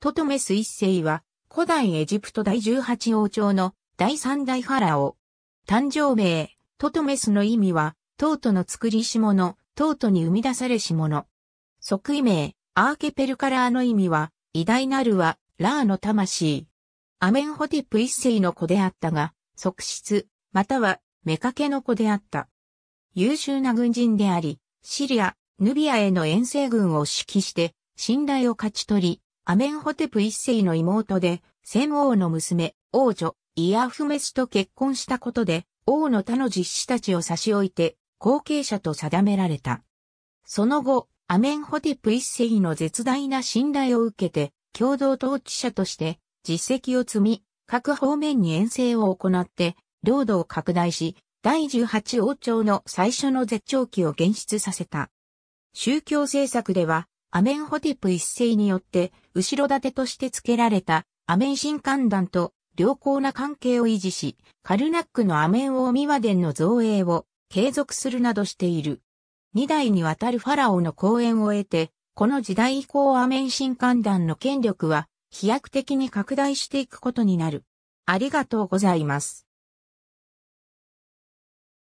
トトメス一世は、古代エジプト第18王朝の第3代ファラオ。誕生名、トトメスの意味は、トートの作りし者、トートに生み出されし者。即位名、アーケペルカラーの意味は、偉大なるは、ラーの魂。アメンホテップ一世の子であったが、即室、または、妾の子であった。優秀な軍人であり、シリア、ヌビアへの遠征軍を指揮して、信頼を勝ち取り、アメンホテプ一世の妹で、先王の娘、王女、イアフメスと結婚したことで、王の他の実施たちを差し置いて、後継者と定められた。その後、アメンホテプ一世の絶大な信頼を受けて、共同統治者として、実績を積み、各方面に遠征を行って、領土を拡大し、第18王朝の最初の絶頂期を現出させた。宗教政策では、アメンホティプ一世によって、後ろ盾として付けられたアメン神官団と良好な関係を維持し、カルナックのアメン王ミワデンの造営を継続するなどしている。二代にわたるファラオの講演を得て、この時代以降アメン神官団の権力は飛躍的に拡大していくことになる。ありがとうございます。